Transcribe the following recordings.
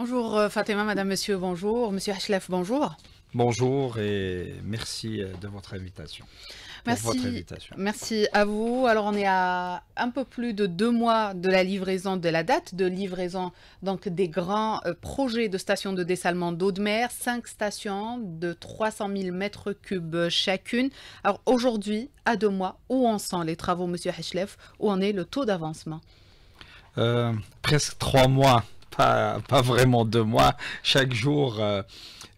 Bonjour euh, Fatima, madame, monsieur, bonjour. Monsieur Hachlef, bonjour. Bonjour et merci euh, de votre invitation. Merci, à vous. Alors on est à un peu plus de deux mois de la livraison de la date de livraison donc des grands euh, projets de stations de dessalement d'eau de mer, cinq stations de 300 000 mètres cubes chacune. Alors aujourd'hui, à deux mois, où en sont les travaux, Monsieur Hachlef Où en est le taux d'avancement Presque trois mois pas, vraiment de moi. Chaque jour euh,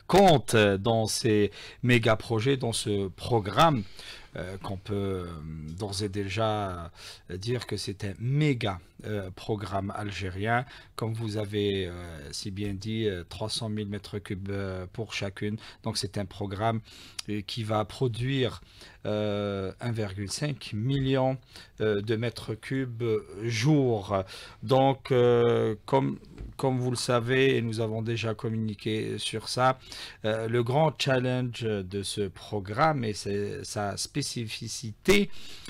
compte dans ces méga projets, dans ce programme. Euh, qu'on peut euh, d'ores et déjà euh, dire que c'est un méga programme algérien. Comme vous avez si bien dit, 300 000 mètres cubes pour chacune. Donc c'est un programme qui va produire 1,5 million de mètres cubes jour. Donc comme, comme vous le savez, et nous avons déjà communiqué sur ça, le grand challenge de ce programme et sa spécificité, spécificité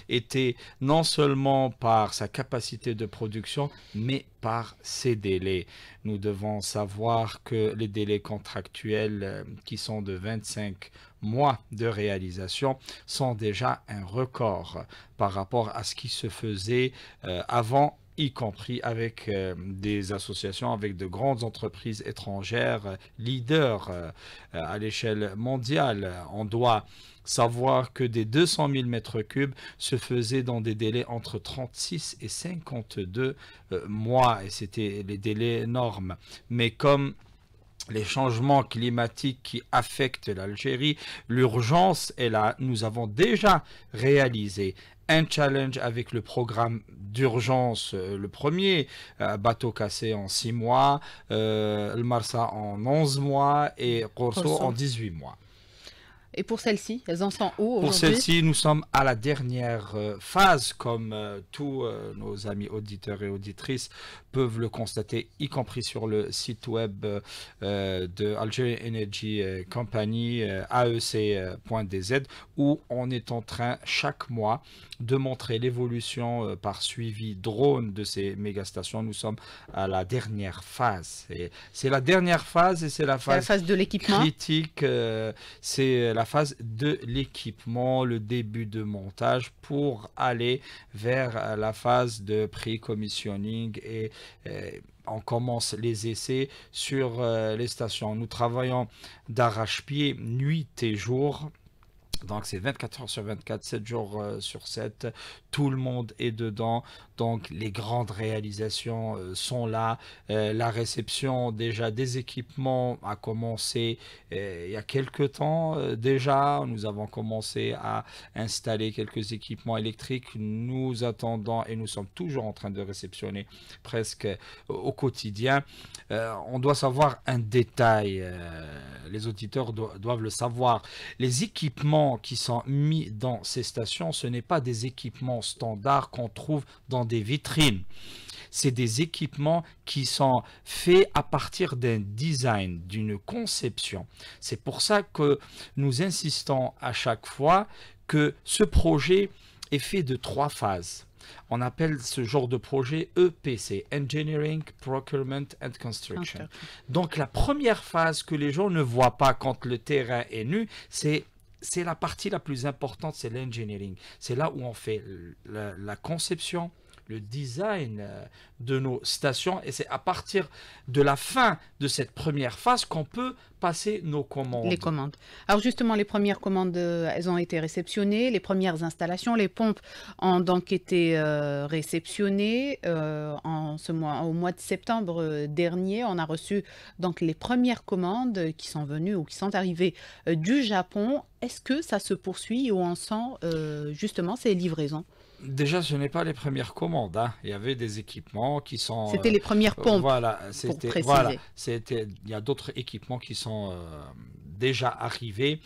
était non seulement par sa capacité de production, mais par ses délais. Nous devons savoir que les délais contractuels euh, qui sont de 25 mois de réalisation sont déjà un record par rapport à ce qui se faisait euh, avant y compris avec euh, des associations, avec de grandes entreprises étrangères, euh, leaders euh, à l'échelle mondiale. On doit savoir que des 200 000 mètres cubes se faisaient dans des délais entre 36 et 52 mois, et c'était les délais énormes. Mais comme les changements climatiques qui affectent l'Algérie, l'urgence est là. Nous avons déjà réalisé un challenge avec le programme d'urgence, euh, le premier, euh, bateau cassé en 6 mois, euh, le Marsa en 11 mois et Corso en 18 mois. Et pour celle-ci, elles en sont où Pour celle-ci, nous sommes à la dernière phase, comme tous nos amis auditeurs et auditrices peuvent le constater, y compris sur le site web euh, euh, de Algeria Energy euh, Company, aec.dz, où on est en train chaque mois de montrer l'évolution par suivi drone de ces méga stations. Nous sommes à la dernière phase. C'est la dernière phase et c'est la phase, la phase de l'équipement critique. c'est la phase de l'équipement, le début de montage pour aller vers la phase de pré-commissioning et euh, on commence les essais sur euh, les stations. Nous travaillons d'arrache-pied nuit et jour. Donc c'est 24 heures sur 24, 7 jours euh, sur 7. Tout le monde est dedans. Donc les grandes réalisations euh, sont là. Euh, la réception déjà des équipements a commencé euh, il y a quelques temps déjà. Nous avons commencé à installer quelques équipements électriques. Nous attendons et nous sommes toujours en train de réceptionner presque au quotidien. on doit savoir un détail. les auditeurs doivent le savoir. Les équipements qui sont mis dans ces stations, ce n'est pas des équipements standards qu'on trouve dans des des vitrines. C'est des équipements qui sont faits à partir d'un design, d'une conception. C'est pour ça que nous insistons à chaque fois que ce projet est fait de trois phases. On appelle ce genre de projet EPC, Engineering, Procurement and Construction. Donc la première phase que les gens ne voient pas quand le terrain est nu, c'est c'est la partie la plus importante, c'est l'engineering. C'est là où on fait la, la conception, le design euh, de nos stations. Et c'est à partir de la fin de cette première phase qu'on peut passer nos commandes. Les commandes. Alors justement, les premières commandes, euh, elles ont été réceptionnées, les premières installations, les pompes ont donc été euh, réceptionnées en ce mois, au mois de septembre dernier. On a reçu donc les premières commandes qui sont venues ou qui sont arrivées du Japon. Est-ce que ça se poursuit ou on sent justement ces livraisons déjà, ce n'est pas les premières commandes. Hein. Il y avait des équipements qui sont. C'était les premières euh, pompes. voilà, c'était. Voilà, c'était. Il y a d'autres équipements qui sont euh, déjà arrivés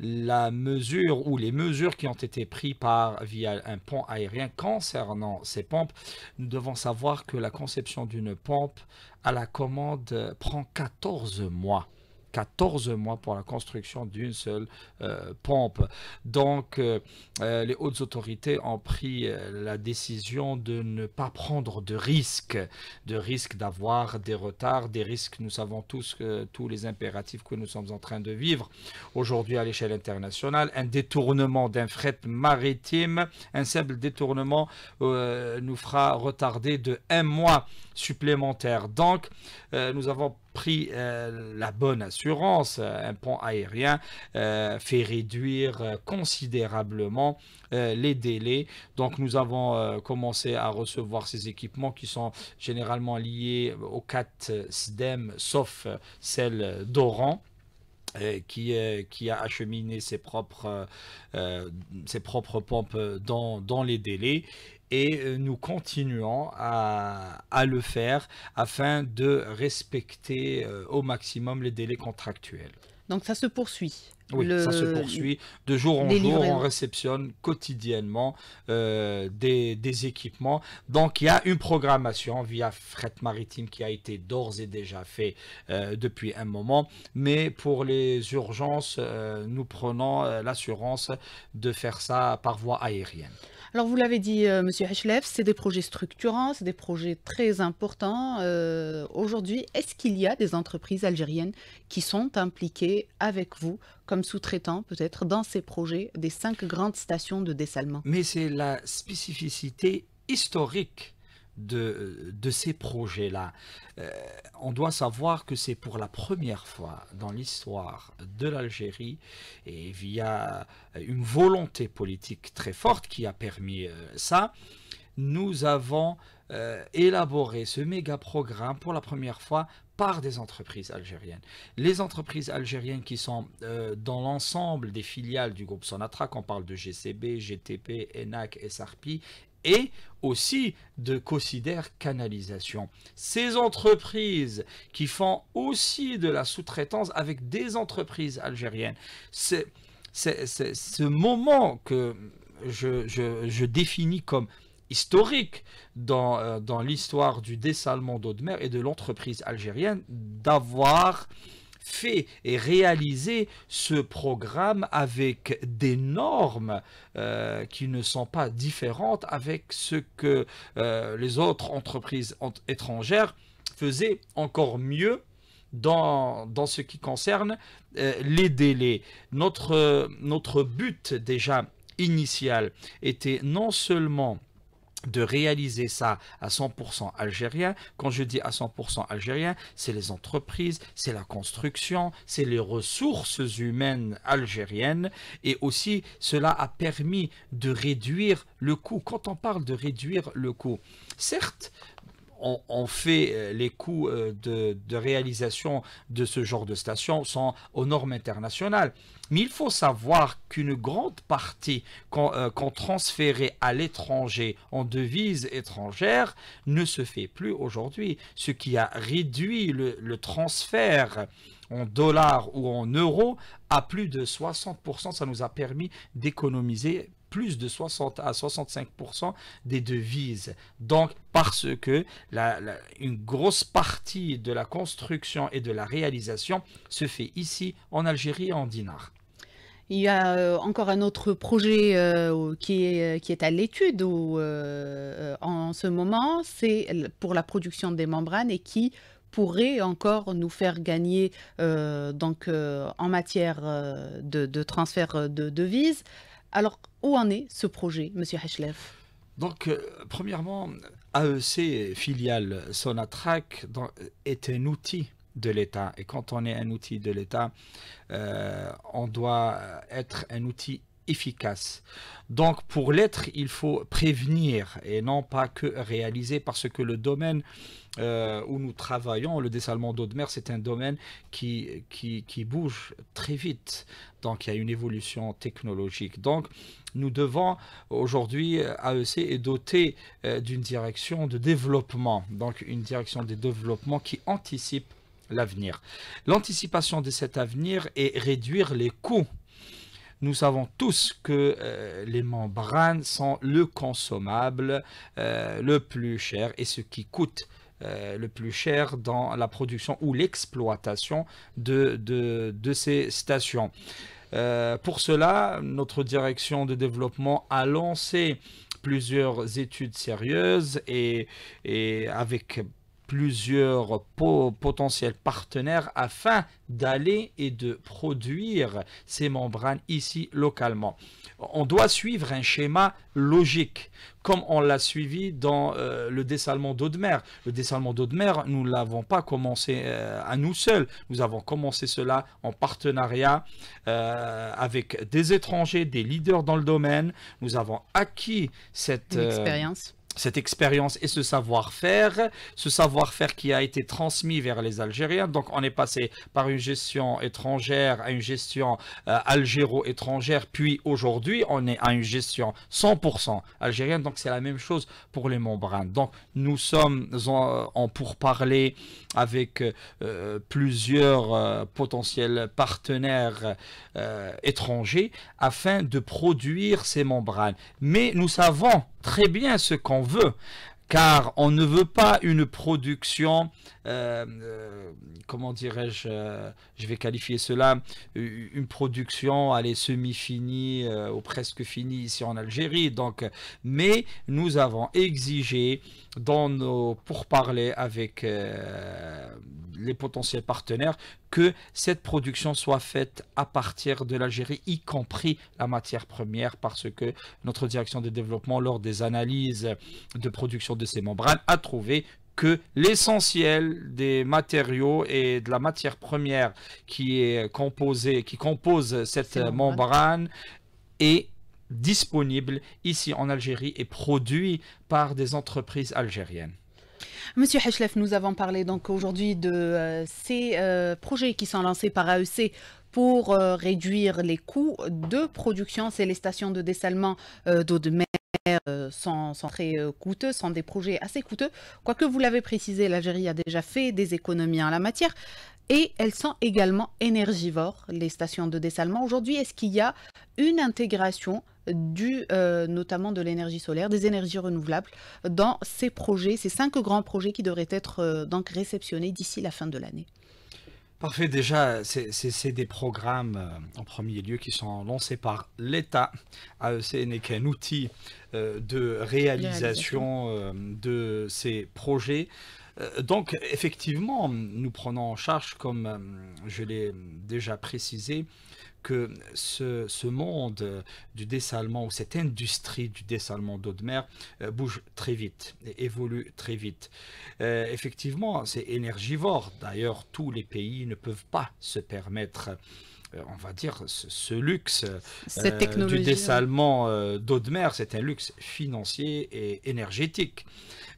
la mesure ou les mesures qui ont été prises par, via un pont aérien concernant ces pompes, nous devons savoir que la conception d'une pompe à la commande prend 14 mois. 14 mois pour la construction d'une seule euh, pompe. Donc, euh, euh, les hautes autorités ont pris la décision de ne pas prendre de risques, de risques d'avoir des retards, des risques, nous savons tous que tous les impératifs que nous sommes en train de vivre aujourd'hui à l'échelle internationale, un détournement d'un fret maritime, un simple détournement nous fera retarder de un mois supplémentaire. Donc, nous avons pris euh, la bonne assurance, euh, un pont aérien euh, fait réduire considérablement les délais. Donc nous avons commencé à recevoir ces équipements qui sont généralement liés aux 4 SDEM, sauf celle d'Oran. Qui, qui, a acheminé ses propres, ses propres pompes dans, dans les délais et euh, nous continuons à, le faire afin de respecter euh, au maximum les délais contractuels. Donc ça se poursuit oui, ça se poursuit de jour en jour. On réceptionne quotidiennement euh, des, équipements. Donc il y a une programmation via fret maritime qui a été d'ores et déjà fait euh, depuis un moment. Mais pour les urgences, euh, nous prenons l'assurance de faire ça par voie aérienne. Alors vous l'avez dit, Monsieur Hachlef, c'est des projets structurants, c'est des projets très importants. Aujourd'hui, est-ce qu'il y a des entreprises algériennes qui sont impliquées avec vous sous-traitant peut-être dans ces projets des cinq grandes stations de dessalement. Mais c'est la spécificité historique de, ces projets-là. Euh, on doit savoir que c'est pour la première fois dans l'histoire de l'Algérie et via une volonté politique très forte qui a permis euh, ça, nous avons euh, élaboré ce méga programme pour la première fois par des entreprises algériennes. Les entreprises algériennes qui sont euh, dans l'ensemble des filiales du groupe Sonatrach, on parle de GCB, GTP, ENAC, SRP, et aussi de Cosider Canalisation. Ces entreprises qui font aussi de la sous-traitance avec des entreprises algériennes. C'est ce moment que je définis comme historique dans, euh, dans l'histoire du dessalement d'eau de mer et de l'entreprise algérienne d'avoir fait et réalisé ce programme avec des normes euh, qui ne sont pas différentes avec ce que euh, les autres entreprises étrangères faisaient encore mieux dans, dans ce qui concerne les délais. Notre, notre but déjà initial était non seulement de réaliser ça à 100% algérien. Quand je dis à 100% algérien, c'est les entreprises, c'est la construction, c'est les ressources humaines algériennes. Et aussi, cela a permis de réduire le coût. Quand on parle de réduire le coût, certes, on, fait euh, les coûts euh, de, réalisation de ce genre de station sont aux normes internationales. Mais il faut savoir qu'une grande partie euh, qu'on transférait à l'étranger en devise étrangère ne se fait plus aujourd'hui, ce qui a réduit le, le transfert en dollars ou en euros à plus de 60%. Ça nous a permis d'économiser plus de 60 à 65% des devises. Donc, parce que la, une grosse partie de la construction et de la réalisation se fait ici, en Algérie en dinar. Il y a euh, encore un autre projet euh, qui, est, euh, qui est à l'étude en ce moment, c'est pour la production des membranes et qui pourrait encore nous faire gagner donc, en matière de, de transfert de devises. Alors, où en est ce projet, Monsieur Hachlef Donc, euh, premièrement, AEC, filiale Sonatrac, dans, est un outil de l'État. Et quand on est un outil de l'État, euh, on doit être un outil efficace. Donc pour l'être, il faut prévenir et non pas que réaliser parce que le domaine euh, où nous travaillons, le dessalement d'eau de mer, c'est un domaine qui, qui, bouge très vite. Donc il y a une évolution technologique. Donc nous devons aujourd'hui, euh, AEC est doté euh, d'une direction de développement, donc une direction de développement qui anticipe l'avenir. L'anticipation de cet avenir est réduire les coûts nous savons tous que euh, les membranes sont le consommable euh, le plus cher et ce qui coûte euh, le plus cher dans la production ou l'exploitation de, de, de, ces stations. pour cela, notre direction de développement a lancé plusieurs études sérieuses et, et avec plusieurs potentiels partenaires afin d'aller et de produire ces membranes ici localement. On doit suivre un schéma logique, comme on l'a suivi dans euh, le dessalement d'eau de mer. Le dessalement d'eau de mer, nous ne l'avons pas commencé euh, à nous seuls. Nous avons commencé cela en partenariat euh, avec des étrangers, des leaders dans le domaine. Nous avons acquis cette... expérience cette expérience et ce savoir-faire, ce savoir-faire qui a été transmis vers les Algériens. Donc on est passé par une gestion étrangère à une gestion euh, algéro-étrangère, puis aujourd'hui on est à une gestion 100% algérienne. Donc c'est la même chose pour les membranes. Donc nous sommes en, pourparlers avec euh, plusieurs euh, potentiels partenaires étrangers afin de produire ces membranes. Mais nous savons très bien ce qu'on veut, car on ne veut pas une production, euh, euh, comment dirais-je, euh, je vais qualifier cela, une production, semi-finie ou presque finie ici en Algérie. Donc, mais nous avons exigé dans nos pourparlers avec euh, les potentiels partenaires que cette production soit faite à partir de l'Algérie, y compris la matière première, parce que notre direction de développement, lors des analyses de production de ces membranes, a trouvé que l'essentiel des matériaux et de la matière première qui est composée, qui compose cette membrane est disponible ici en Algérie et produit par des entreprises algériennes. Monsieur Hachlef, nous avons parlé donc aujourd'hui de euh, ces euh, projets qui sont lancés par AEC pour euh, réduire les coûts de production. C'est les stations de dessalement d'eau de mer sont, sont, très coûteuses, sont des projets assez coûteux. Quoique vous l'avez précisé, l'Algérie a déjà fait des économies en la matière. Et elles sont également énergivores, les stations de dessalement. Aujourd'hui, est-ce qu'il y a une intégration euh, notamment de l'énergie solaire, des énergies renouvelables, dans ces projets, ces cinq grands projets qui devraient être euh, donc réceptionnés d'ici la fin de l'année Parfait, déjà, c'est des programmes euh, en premier lieu qui sont lancés par l'État. AEC n'est qu'un outil de réalisation. de ces projets. Euh, donc effectivement, nous prenons en charge, comme euh, je l'ai déjà précisé, que ce, monde euh, du dessalement ou cette industrie du dessalement d'eau de mer bouge très vite et évolue très vite. effectivement, c'est énergivore. D'ailleurs, tous les pays ne peuvent pas se permettre on va dire, ce, luxe euh, du dessalement d'eau de mer, c'est un luxe financier et énergétique.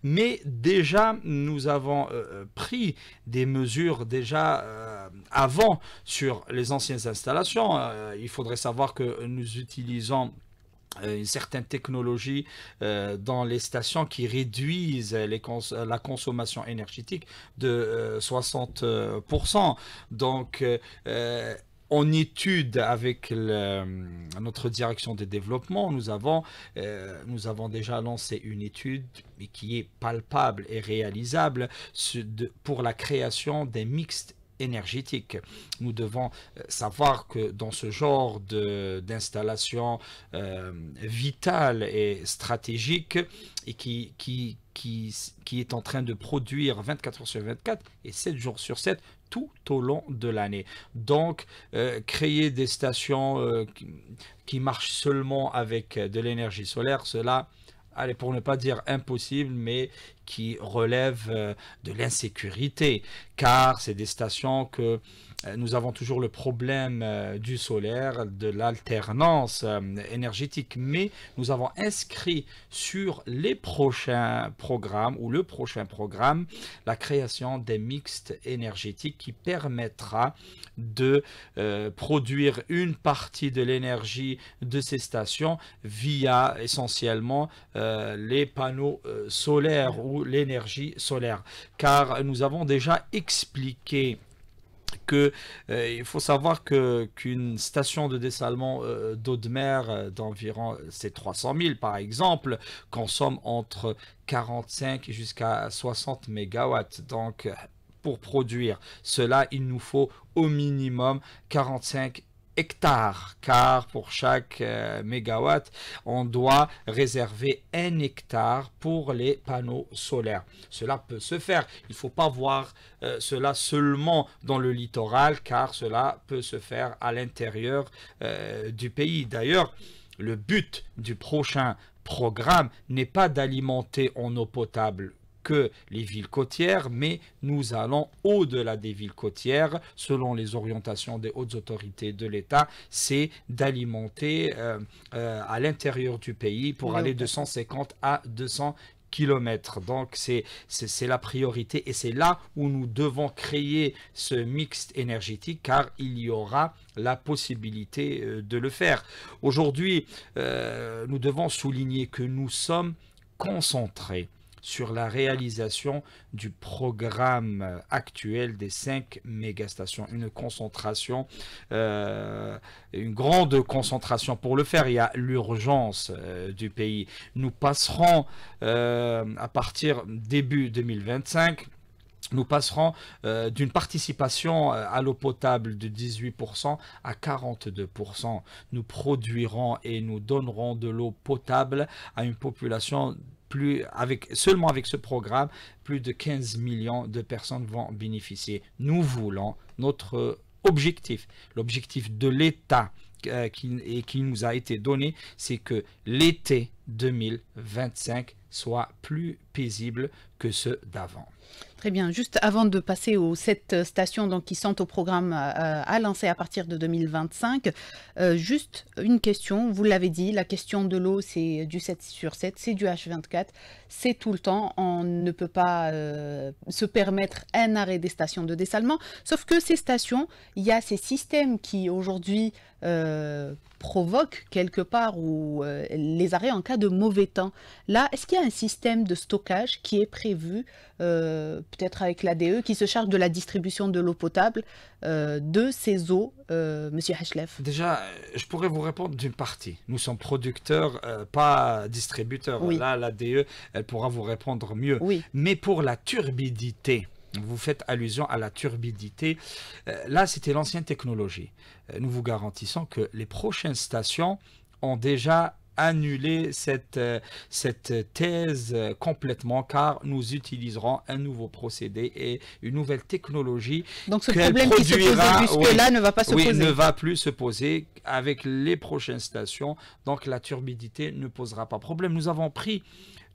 Mais déjà, nous avons euh, euh, pris des mesures déjà avant sur les anciennes installations. il faudrait savoir que nous utilisons une certaine technologie dans les stations qui réduisent la consommation énergétique de 60%. Donc, on étude avec notre direction de développement, nous avons, euh, nous avons déjà lancé une étude qui est palpable et réalisable pour la création des mixtes énergétiques. Nous devons euh, savoir que dans ce genre d'installation euh, vitale et stratégique et qui, qui, qui, qui est en train de produire 24 heures sur 24 et 7 jours sur 7 tout au long de l'année. Donc, euh, créer des stations euh, qui marchent seulement avec euh, de l'énergie solaire, cela, allez, pour ne pas dire impossible, mais qui relève de l'insécurité, car c'est des stations que euh, nous avons toujours le problème euh, du solaire, de l'alternance euh, énergétique, mais nous avons inscrit sur les prochains programmes ou le prochain programme la création des mixtes énergétiques qui permettra de produire une partie de l'énergie de ces stations via essentiellement les panneaux solaires ou l'énergie solaire. Car nous avons déjà expliqué que euh, il faut savoir que qu'une station de dessalement euh, d'eau de mer euh, d'environ 300 000 par exemple consomme entre 45 et jusqu'à 60 mégawatts donc pour produire cela il nous faut au minimum 45 hectares, car pour chaque euh, mégawatt, on doit réserver un hectare pour les panneaux solaires. Cela peut se faire. Il ne faut pas voir euh, cela seulement dans le littoral, car cela peut se faire à l'intérieur euh, du pays. D'ailleurs, le but du prochain programme n'est pas d'alimenter en eau potable que les villes côtières, mais nous allons au-delà des villes côtières, selon les orientations des hautes autorités de l'État, c'est d'alimenter euh, euh, à l'intérieur du pays pour aller de 150 à 200 km. Donc c'est la priorité et c'est là où nous devons créer ce mixte énergétique car il y aura la possibilité euh, de le faire. Aujourd'hui, nous devons souligner que nous sommes concentrés sur la réalisation du programme actuel des 5 mégastations. Une concentration, euh, une grande concentration pour le faire. Il y a l'urgence euh, du pays. Nous passerons euh, à partir début 2025 nous passerons d'une participation à l'eau potable de 18% à 42%. Nous produirons et nous donnerons de l'eau potable à une population avec, seulement avec ce programme, plus de 15 millions de personnes vont bénéficier. Nous voulons notre objectif, l'objectif de l'État euh, qui, et qui nous a été donné, c'est que l'été 2025 soit plus paisible, ceux d'avant. Très bien. Juste avant de passer aux sept euh, stations donc, qui sont au programme euh, à, lancer à partir de 2025, euh, juste une question. Vous l'avez dit, la question de l'eau, c'est du 7 sur 7, c'est du H24, c'est tout le temps. On ne peut pas se permettre un arrêt des stations de dessalement. Sauf que ces stations, il y a ces systèmes qui aujourd'hui provoquent quelque part ou les arrêts en cas de mauvais temps. Là, est-ce qu'il y a un système de stockage qui est prévu vu, euh, peut-être avec l'ADE, qui se charge de la distribution de l'eau potable euh, de ces eaux, euh, Monsieur Hachlef Déjà, je pourrais vous répondre d'une partie. Nous sommes producteurs, pas distributeurs. Là, l'ADE, elle pourra vous répondre mieux. Oui. Mais pour la turbidité, vous faites allusion à la turbidité. là, c'était l'ancienne technologie. nous vous garantissons que les prochaines stations ont déjà annuler cette, euh, cette thèse euh, complètement car nous utiliserons un nouveau procédé et une nouvelle technologie. Donc ce problème qui se posait jusque-là ne va pas se ne va plus se poser avec les prochaines stations. Donc la turbidité ne posera pas problème. Nous avons pris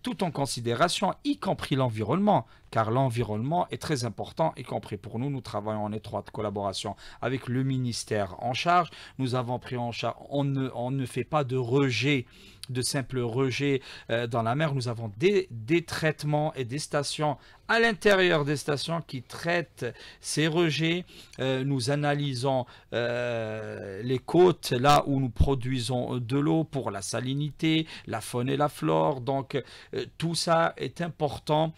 tout en considération, y compris l'environnement, car l'environnement est très important, y compris pour nous. Nous travaillons en étroite collaboration avec le ministère en charge. Nous avons pris en charge, on ne, on ne fait pas de rejet de simples rejets euh, dans la mer. Nous avons des, des traitements et des stations à l'intérieur des stations qui traitent ces rejets. Euh, nous analysons euh, les côtes, là où nous produisons de l'eau pour la salinité, la faune et la flore. Donc tout ça est important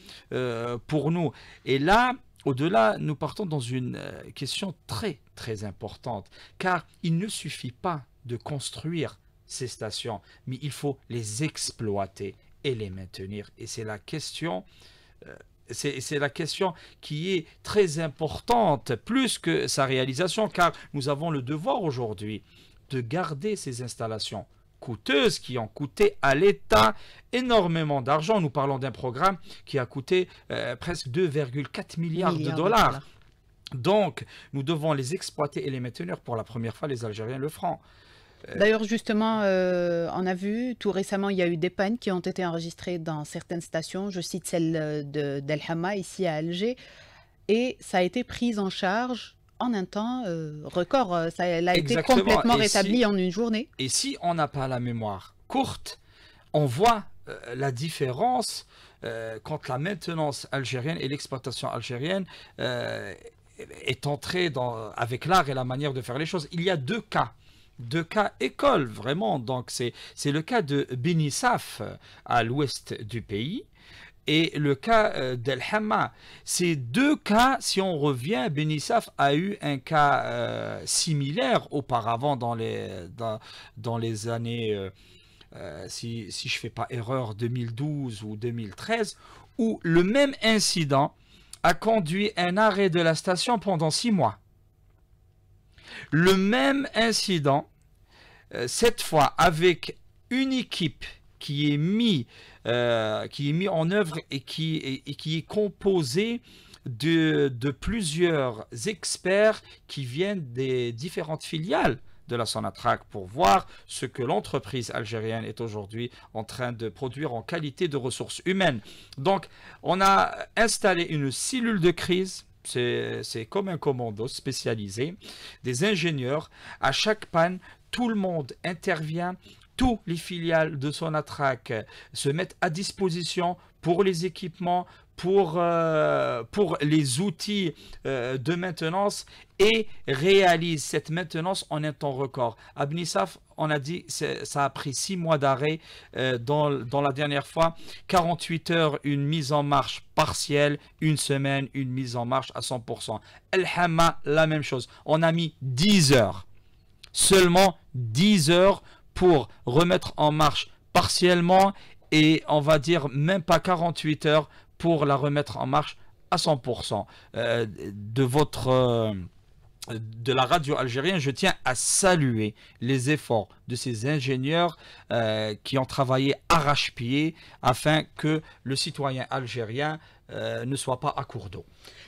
pour nous. Et là, au-delà, nous partons dans une question très très importante, car il ne suffit pas de construire ces stations, mais il faut les exploiter et les maintenir. Et c'est la question... Euh, c'est la question qui est très importante, plus que sa réalisation, car nous avons le devoir aujourd'hui de garder ces installations coûteuses qui ont coûté à l'État énormément d'argent. Nous parlons d'un programme qui a coûté euh, presque 2,4 milliards, de dollars. De dollars. Donc, nous devons les exploiter et les maintenir. Pour la première fois, les Algériens le feront. D'ailleurs, justement, euh, on a vu tout récemment, il y a eu des pannes qui ont été enregistrées dans certaines stations. Je cite celle euh, d'El Hama, ici à Alger. Et ça a été pris en charge en un temps euh, record. Ça, elle a été complètement rétabli en une journée. Et si on n'a pas la mémoire courte, on voit la différence quand la maintenance algérienne et l'exploitation algérienne est entrée dans, avec l'art et la manière de faire les choses. Il y a deux cas deux cas école, vraiment. Donc, c'est le cas de Benissaf à l'ouest du pays et le cas euh, d'El hama Ces deux cas, si on revient, Benissaf a eu un cas euh, similaire auparavant dans les, dans, les années, euh, si, si je ne fais pas erreur, 2012 ou 2013, où le même incident a conduit un arrêt de la station pendant six mois. Le même incident euh, cette fois avec une équipe qui est mise euh, qui est mis en œuvre et qui, est composée de, plusieurs experts qui viennent des différentes filiales de la Sonatrac pour voir ce que l'entreprise algérienne est aujourd'hui en train de produire en qualité de ressources humaines. Donc, on a installé une cellule de crise c'est comme un commando spécialisé, des ingénieurs à chaque panne tout le monde intervient, tous les filiales de Sonatrac se mettent à disposition pour les équipements, pour, euh, pour les outils euh, de maintenance et réalise cette maintenance en un temps record. Abnissaf, on a dit ça a pris six mois d'arrêt euh, dans, dans, la dernière fois. 48 heures, une mise en marche partielle, une semaine, une mise en marche à 100%. El hamma la même chose. On a mis 10 heures seulement 10 heures pour remettre en marche partiellement et on va dire même pas 48 heures pour la remettre en marche à 100% euh, de votre... Euh, de la radio algérienne, je tiens à saluer les efforts de ces ingénieurs euh, qui ont travaillé arrache-pied afin que le citoyen algérien ne soit pas à cours d'eau.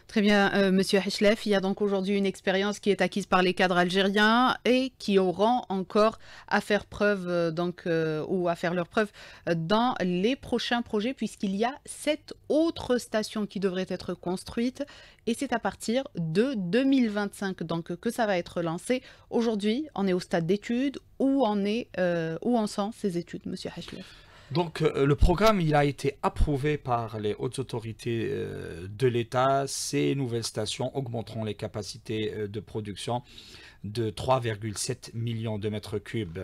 Très bien, euh, Monsieur il y a donc aujourd'hui une expérience qui est acquise par les cadres algériens et qui auront encore à faire preuve euh, donc, euh, ou à faire leur preuve dans les prochains projets puisqu'il y a sept autres stations qui devraient être construites et c'est à partir de 2025 donc que ça va être lancé. Aujourd'hui, on est au stade d'études où, on est, où en sont ces études, Monsieur Hachlef donc euh, le programme, il a été approuvé par les hautes autorités euh, de l'État. Ces nouvelles stations augmenteront les capacités euh, de production de 3,7 millions de mètres cubes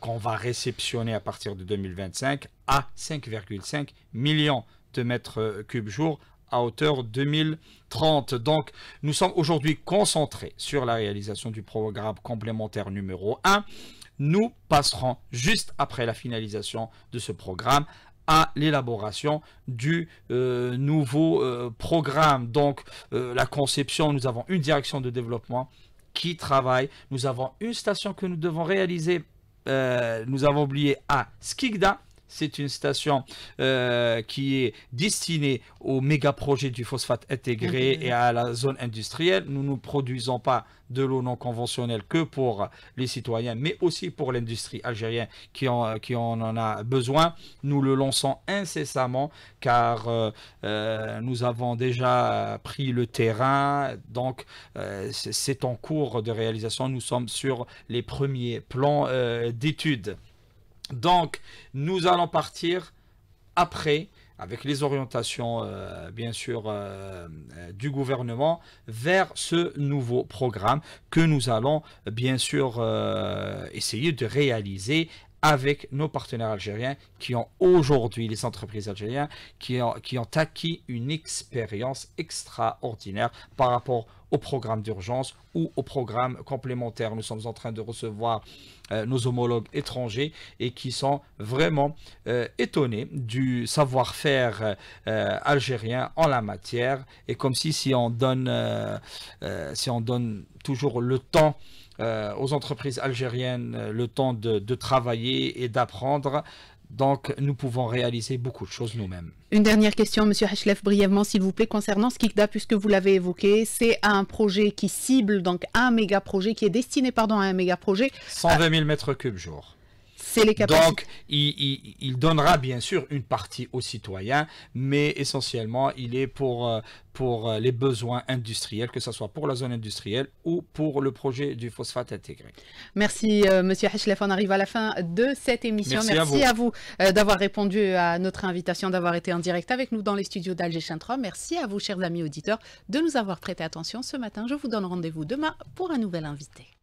qu'on va réceptionner à partir de 2025 à 5,5 millions de mètres cubes jour à hauteur 2030. Donc, nous sommes aujourd'hui concentrés sur la réalisation du programme complémentaire numéro 1 nous passerons juste après la finalisation de ce programme à l'élaboration du euh, nouveau euh, programme. Donc euh, la conception, nous avons une direction de développement qui travaille. Nous avons une station que nous devons réaliser. nous avons oublié à Skikda c'est une station euh, qui est destinée aux méga projet du phosphate intégré et à la zone industrielle. Nous ne produisons pas de l'eau non conventionnelle que pour les citoyens, mais aussi pour l'industrie algérienne qui en, en, a besoin. Nous le lançons incessamment car euh, euh, nous avons déjà pris le terrain, donc c'est en cours de réalisation. Nous sommes sur les premiers plans d'études. Donc, nous allons partir après, avec les orientations, euh, bien sûr, euh, euh, du gouvernement, vers ce nouveau programme que nous allons, bien sûr, essayer de réaliser avec nos partenaires algériens qui ont aujourd'hui, les entreprises algériennes, qui ont, qui ont acquis une expérience extraordinaire par rapport au programme d'urgence ou au programme complémentaire. Nous sommes en train de recevoir euh, nos homologues étrangers et qui sont vraiment euh, étonnés du savoir-faire euh, algérien en la matière. Et comme si, si on donne, si on donne toujours le temps aux entreprises algériennes, le temps de, de travailler et d'apprendre, donc, nous pouvons réaliser beaucoup de choses nous-mêmes. Une dernière question, Monsieur Hachlef, brièvement, s'il vous plaît, concernant Skikda, puisque vous l'avez évoqué, c'est un projet qui cible donc un méga projet, qui est destiné pardon, à un méga projet. 120 000 mètres cubes jour. Donc, il, donnera bien sûr une partie aux citoyens, mais essentiellement, il est pour, euh, pour euh, les besoins industriels, que ce soit pour la zone industrielle ou pour le projet du phosphate intégré. Merci, euh, Monsieur Hachlef. On arrive à la fin de cette émission. Merci, à vous, d'avoir répondu à notre invitation, d'avoir été en direct avec nous dans les studios d'Alger Chintra. Merci à vous, chers amis auditeurs, de nous avoir prêté attention ce matin. Je vous donne rendez-vous demain pour un nouvel invité.